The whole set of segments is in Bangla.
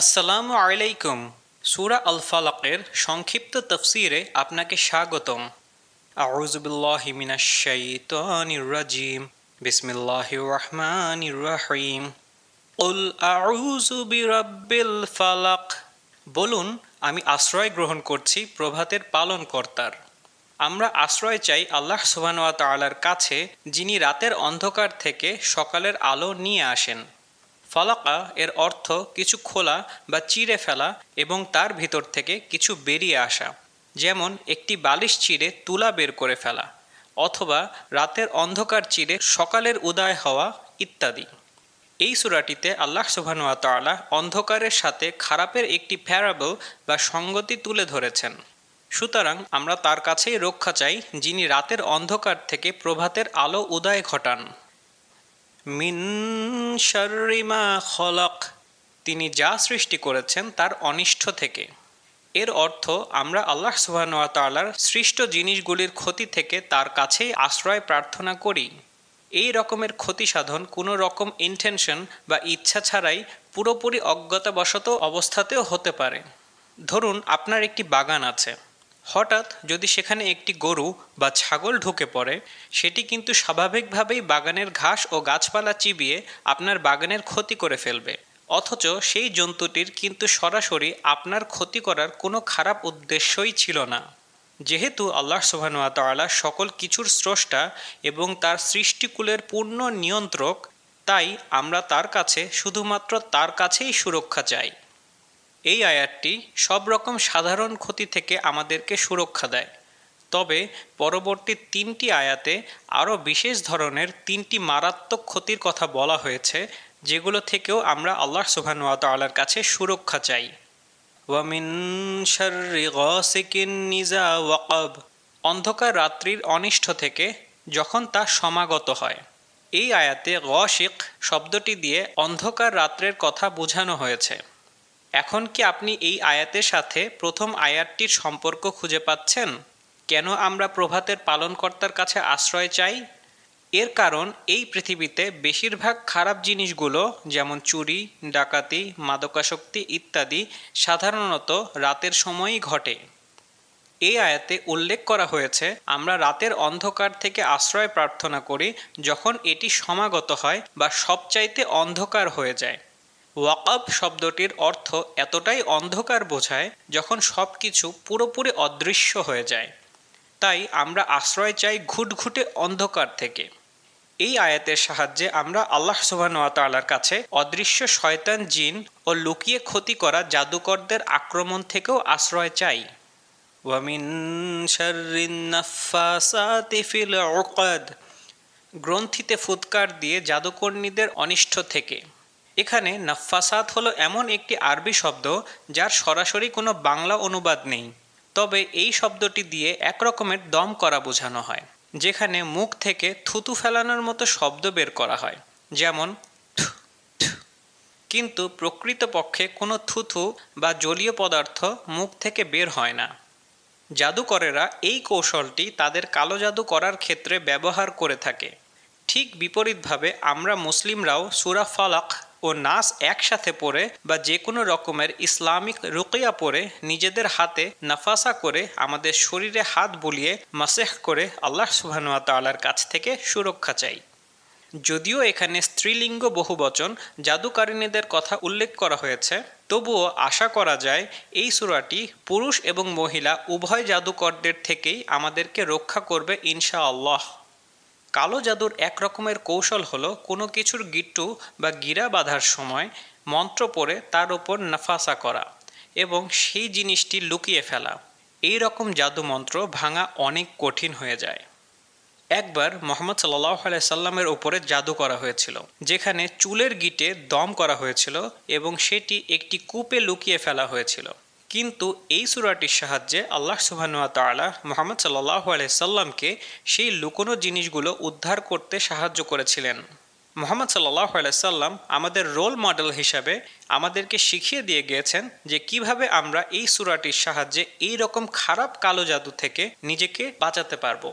আসসালামু আলাইকুম সুরা আল ফালাকের সংক্ষিপ্ত তফসিরে আপনাকে স্বাগতম আউজুবুল্লাহ মিনাশাইতানিরাজিম বিসমিল্লাহ রহমান রাহিম উল আউজু বিরাব্বিল ফালাক বলুন আমি আশ্রয় গ্রহণ করছি প্রভাতের পালনকর্তার আমরা আশ্রয় চাই আল্লাহ সুবাহ তালার কাছে যিনি রাতের অন্ধকার থেকে সকালের আলো নিয়ে আসেন ফালাকা এর অর্থ কিছু খোলা বা চিড়ে ফেলা এবং তার ভিতর থেকে কিছু বেরিয়ে আসা যেমন একটি বালিশ চিড়ে তুলা বের করে ফেলা অথবা রাতের অন্ধকার চিড়ে সকালের উদয় হওয়া ইত্যাদি এই সুরাটিতে আল্লাহ তালা অন্ধকারের সাথে খারাপের একটি প্যারাবল বা সঙ্গতি তুলে ধরেছেন সুতরাং আমরা তার কাছেই রক্ষা চাই যিনি রাতের অন্ধকার থেকে প্রভাতের আলো উদয় ঘটান মিন শরিমা খলক তিনি যা সৃষ্টি করেছেন তার অনিষ্ট থেকে এর অর্থ আমরা আল্লাহ সুবাহর সৃষ্ট জিনিসগুলির ক্ষতি থেকে তার কাছেই আশ্রয় প্রার্থনা করি এই রকমের ক্ষতি সাধন কোনো রকম ইনটেনশন বা ইচ্ছা ছাড়াই পুরোপুরি অজ্ঞতাবশত অবস্থাতেও হতে পারে ধরুন আপনার একটি বাগান আছে হঠাৎ যদি সেখানে একটি গরু বা ছাগল ঢুকে পড়ে সেটি কিন্তু স্বাভাবিকভাবেই বাগানের ঘাস ও গাছপালা চিবিয়ে আপনার বাগানের ক্ষতি করে ফেলবে অথচ সেই জন্তুটির কিন্তু সরাসরি আপনার ক্ষতি করার কোনো খারাপ উদ্দেশ্যই ছিল না যেহেতু আল্লাহ সুবাহানুয়াতলা সকল কিছুর স্রষ্টা এবং তার সৃষ্টিকুলের পূর্ণ নিয়ন্ত্রক তাই আমরা তার কাছে শুধুমাত্র তার কাছেই সুরক্ষা চাই এই আয়াতটি সব রকম সাধারণ ক্ষতি থেকে আমাদেরকে সুরক্ষা দেয় তবে পরবর্তী তিনটি আয়াতে আরও বিশেষ ধরনের তিনটি মারাত্মক ক্ষতির কথা বলা হয়েছে যেগুলো থেকেও আমরা আল্লাহ সুবাহর কাছে সুরক্ষা চাই ওয়াকব অন্ধকার রাত্রির অনিষ্ট থেকে যখন তা সমাগত হয় এই আয়াতে গশিক শব্দটি দিয়ে অন্ধকার রাত্রের কথা বোঝানো হয়েছে এখন কি আপনি এই আয়াতের সাথে প্রথম আয়াতটির সম্পর্ক খুঁজে পাচ্ছেন কেন আমরা প্রভাতের পালনকর্তার কাছে আশ্রয় চাই এর কারণ এই পৃথিবীতে বেশিরভাগ খারাপ জিনিসগুলো যেমন চুরি ডাকাতি মাদকাসক্তি ইত্যাদি সাধারণত রাতের সময়ই ঘটে এই আয়াতে উল্লেখ করা হয়েছে আমরা রাতের অন্ধকার থেকে আশ্রয় প্রার্থনা করি যখন এটি সমাগত হয় বা সবচাইতে অন্ধকার হয়ে যায় ওয়াকাব শব্দটির অর্থ এতটাই অন্ধকার বোঝায় যখন সব কিছু পুরোপুরি অদৃশ্য হয়ে যায় তাই আমরা আশ্রয় চাই ঘুটঘুটে অন্ধকার থেকে এই আয়াতের সাহায্যে আমরা আল্লাহ সুবাহর কাছে অদৃশ্য শয়তান জিন ও লুকিয়ে ক্ষতি করা জাদুকরদের আক্রমণ থেকেও আশ্রয় চাই গ্রন্থিতে ফুৎকার দিয়ে জাদুকর্ণীদের অনিষ্ট থেকে এখানে নাফাসাত হলো এমন একটি আরবি শব্দ যার সরাসরি কোনো বাংলা অনুবাদ নেই তবে এই শব্দটি দিয়ে একরকমের দম করা বোঝানো হয় যেখানে মুখ থেকে থুতু ফেলানোর মতো শব্দ বের করা হয় যেমন কিন্তু প্রকৃতপক্ষে কোনো থুথু বা জলীয় পদার্থ মুখ থেকে বের হয় না জাদুকরেরা এই কৌশলটি তাদের কালো জাদু করার ক্ষেত্রে ব্যবহার করে থাকে ঠিক বিপরীতভাবে আমরা মুসলিমরাও সুরা ফালাক ও নাস একসাথে পড়ে বা যে কোনো রকমের ইসলামিক রুকিয়া পরে নিজেদের হাতে নাফাসা করে আমাদের শরীরে হাত বুলিয়ে মাসেহ করে আল্লাহ সুবাহানুয়া কাছ থেকে সুরক্ষা চাই যদিও এখানে স্ত্রীলিঙ্গ বহুবচন জাদুকারিণীদের কথা উল্লেখ করা হয়েছে তবুও আশা করা যায় এই সুরাটি পুরুষ এবং মহিলা উভয় জাদুকরদের থেকেই আমাদেরকে রক্ষা করবে ইনশাআল্লাহ কালো জাদুর এক রকমের কৌশল হলো কোনো কিছুর গিট্টু বা গিরা বাঁধার সময় মন্ত্র পড়ে তার ওপর নাফাসা করা এবং সেই জিনিসটি লুকিয়ে ফেলা এই রকম জাদু মন্ত্র ভাঙা অনেক কঠিন হয়ে যায় একবার মোহাম্মদ সাল্লাহ সাল্লামের ওপরে জাদু করা হয়েছিল যেখানে চুলের গিটে দম করা হয়েছিল এবং সেটি একটি কূপে লুকিয়ে ফেলা হয়েছিল কিন্তু এই সুরাটির সাহায্যে আল্লাহ সুবাহানুয়া তালা মোহাম্মদ সাল্লাহ আলাইসাল্লামকে সেই লুকোনো জিনিসগুলো উদ্ধার করতে সাহায্য করেছিলেন মোহাম্মদ সাল্লাহ আলাইসাল্লাম আমাদের রোল মডেল হিসাবে আমাদেরকে শিখিয়ে দিয়ে গিয়েছেন যে কিভাবে আমরা এই সুরাটির সাহায্যে এই রকম খারাপ কালো জাদু থেকে নিজেকে বাঁচাতে পারবো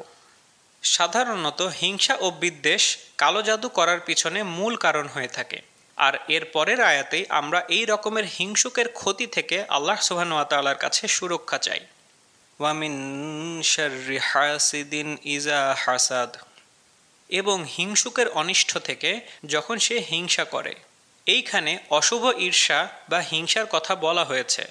সাধারণত হিংসা ও বিদ্বেষ কালো জাদু করার পিছনে মূল কারণ হয়ে থাকে আর এর পরের আয়াতেই আমরা এই রকমের হিংসুকের ক্ষতি থেকে আল্লাহ সুবাহতালার কাছে সুরক্ষা চাই ওয়ামিন হাসিদিন ইজা হাসাদ এবং হিংসুকের অনিষ্ট থেকে যখন সে হিংসা করে এইখানে অশুভ ঈর্ষা বা হিংসার কথা বলা হয়েছে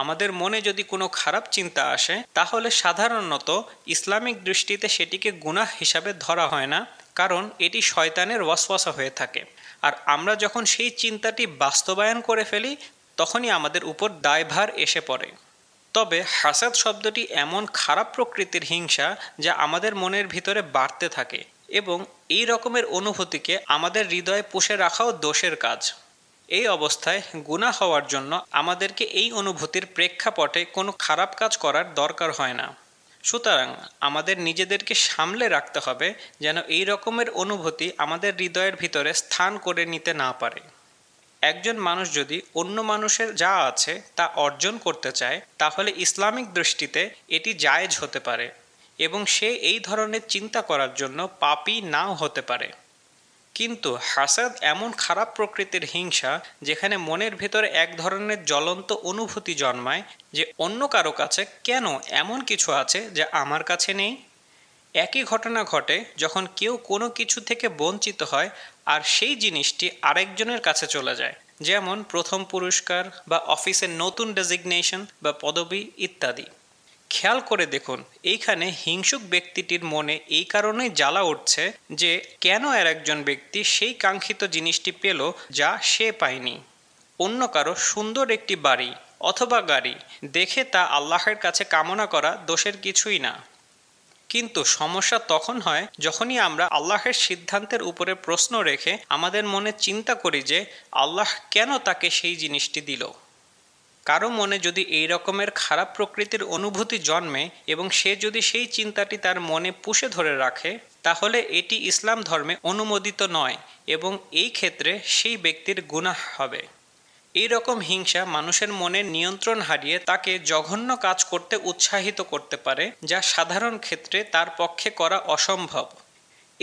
আমাদের মনে যদি কোনো খারাপ চিন্তা আসে তাহলে সাধারণত ইসলামিক দৃষ্টিতে সেটিকে গুনাহ হিসাবে ধরা হয় না কারণ এটি শয়তানের ওয়াসওয়াসা হয়ে থাকে আর আমরা যখন সেই চিন্তাটি বাস্তবায়ন করে ফেলি তখনই আমাদের উপর দায়ভার এসে পড়ে তবে হাসাদ শব্দটি এমন খারাপ প্রকৃতির হিংসা যা আমাদের মনের ভিতরে বাড়তে থাকে এবং এই রকমের অনুভূতিকে আমাদের হৃদয়ে পুষে রাখাও দোষের কাজ এই অবস্থায় গুণা হওয়ার জন্য আমাদেরকে এই অনুভূতির প্রেক্ষাপটে কোনো খারাপ কাজ করার দরকার হয় না সুতরাং আমাদের নিজেদেরকে সামলে রাখতে হবে যেন এই রকমের অনুভূতি আমাদের হৃদয়ের ভিতরে স্থান করে নিতে না পারে একজন মানুষ যদি অন্য মানুষের যা আছে তা অর্জন করতে চায় তাহলে ইসলামিক দৃষ্টিতে এটি জায়েজ হতে পারে এবং সে এই ধরনের চিন্তা করার জন্য পাপি নাও হতে পারে কিন্তু হাসাদ এমন খারাপ প্রকৃতির হিংসা যেখানে মনের ভেতরে এক ধরনের জ্বলন্ত অনুভূতি জন্মায় যে অন্য কারো কাছে কেন এমন কিছু আছে যা আমার কাছে নেই একই ঘটনা ঘটে যখন কেউ কোনো কিছু থেকে বঞ্চিত হয় আর সেই জিনিসটি আরেকজনের কাছে চলে যায় যেমন প্রথম পুরস্কার বা অফিসের নতুন ডেজিগনেশন বা পদবি ইত্যাদি খেয়াল করে দেখুন এইখানে হিংসুক ব্যক্তিটির মনে এই কারণেই জ্বালা উঠছে যে কেন আর একজন ব্যক্তি সেই কাঙ্ক্ষিত জিনিসটি পেল যা সে পায়নি অন্য কারো সুন্দর একটি বাড়ি অথবা গাড়ি দেখে তা আল্লাহের কাছে কামনা করা দোষের কিছুই না কিন্তু সমস্যা তখন হয় যখনই আমরা আল্লাহের সিদ্ধান্তের উপরে প্রশ্ন রেখে আমাদের মনে চিন্তা করি যে আল্লাহ কেন তাকে সেই জিনিসটি দিল কারো মনে যদি এই রকমের খারাপ প্রকৃতির অনুভূতি জন্মে এবং সে যদি সেই চিন্তাটি তার মনে পুষে ধরে রাখে তাহলে এটি ইসলাম ধর্মে অনুমোদিত নয় এবং এই ক্ষেত্রে সেই ব্যক্তির গুনাহ হবে এই রকম হিংসা মানুষের মনে নিয়ন্ত্রণ হারিয়ে তাকে জঘন্য কাজ করতে উৎসাহিত করতে পারে যা সাধারণ ক্ষেত্রে তার পক্ষে করা অসম্ভব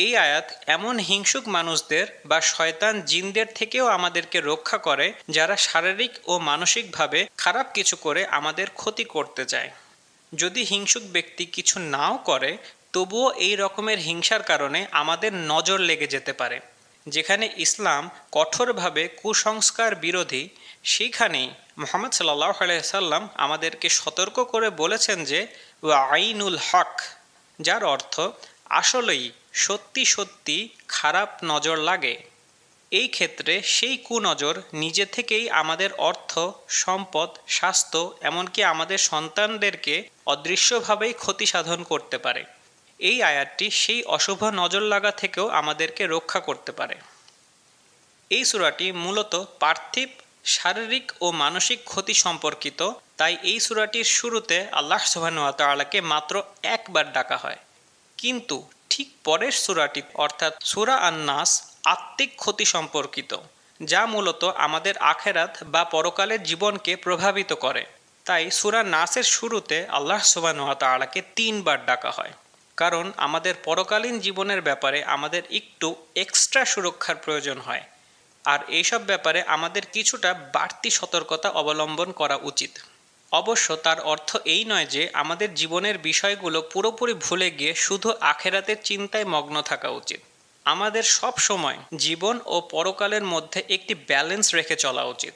এই আয়াত এমন হিংসুক মানুষদের বা শয়তান জিনদের থেকেও আমাদেরকে রক্ষা করে যারা শারীরিক ও মানসিকভাবে খারাপ কিছু করে আমাদের ক্ষতি করতে চায় যদি হিংসুক ব্যক্তি কিছু নাও করে তবুও এই রকমের হিংসার কারণে আমাদের নজর লেগে যেতে পারে যেখানে ইসলাম কঠোরভাবে কুসংস্কার বিরোধী সেখানেই মোহাম্মদ সাল্লাহ সাল্লাম আমাদেরকে সতর্ক করে বলেছেন যে আইনুল হক যার অর্থ আসলেই সত্যি সত্যি খারাপ নজর লাগে এই ক্ষেত্রে সেই কুনজর নিজে থেকেই আমাদের অর্থ সম্পদ স্বাস্থ্য এমনকি আমাদের সন্তানদেরকে অদৃশ্যভাবেই ক্ষতি সাধন করতে পারে এই আয়াতটি সেই অশুভ নজর লাগা থেকেও আমাদেরকে রক্ষা করতে পারে এই সুরাটি মূলত পার্থিব শারীরিক ও মানসিক ক্ষতি সম্পর্কিত তাই এই সুরাটির শুরুতে আল্লাহ সুবাহকে মাত্র একবার ডাকা হয় কিন্তু ঠিক পরের সুরাটি অর্থাৎ সুরা আন্নাস আত্মিক ক্ষতি সম্পর্কিত যা মূলত আমাদের আখেরাত বা পরকালের জীবনকে প্রভাবিত করে তাই সুরা নাসের শুরুতে আল্লাহ সুবানুয়াতালাকে তিনবার ডাকা হয় কারণ আমাদের পরকালীন জীবনের ব্যাপারে আমাদের একটু এক্সট্রা সুরক্ষার প্রয়োজন হয় আর এইসব ব্যাপারে আমাদের কিছুটা বাড়তি সতর্কতা অবলম্বন করা উচিত অবশ্য তার অর্থ এই নয় যে আমাদের জীবনের বিষয়গুলো পুরোপুরি ভুলে গিয়ে শুধু আখেরাতের চিন্তায় মগ্ন থাকা উচিত আমাদের সব সময় জীবন ও পরকালের মধ্যে একটি ব্যালেন্স রেখে চলা উচিত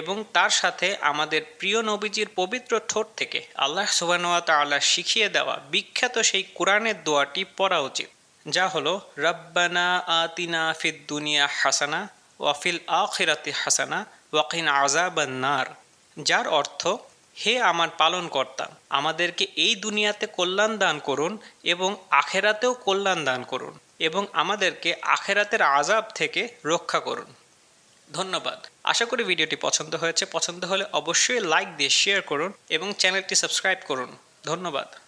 এবং তার সাথে আমাদের প্রিয় নবীজির পবিত্র ঠোঁট থেকে আল্লাহ সুবানুয়া আল্লাহ শিখিয়ে দেওয়া বিখ্যাত সেই কোরআনের দোয়াটি পড়া উচিত যা হলো রব্বানা আতিনা ফিদ দুনিয়া হাসানা ওয়াফিল আখিরাতি হাসানা ওয়াকিন আজাবান্নার যার অর্থ হে আমার পালনকর্তা আমাদেরকে এই দুনিয়াতে কল্যাণ দান করুন এবং আখেরাতেও কল্যাণ দান করুন এবং আমাদেরকে আখেরাতের আজাব থেকে রক্ষা করুন ধন্যবাদ আশা করি ভিডিওটি পছন্দ হয়েছে পছন্দ হলে অবশ্যই লাইক দিয়ে শেয়ার করুন এবং চ্যানেলটি সাবস্ক্রাইব করুন ধন্যবাদ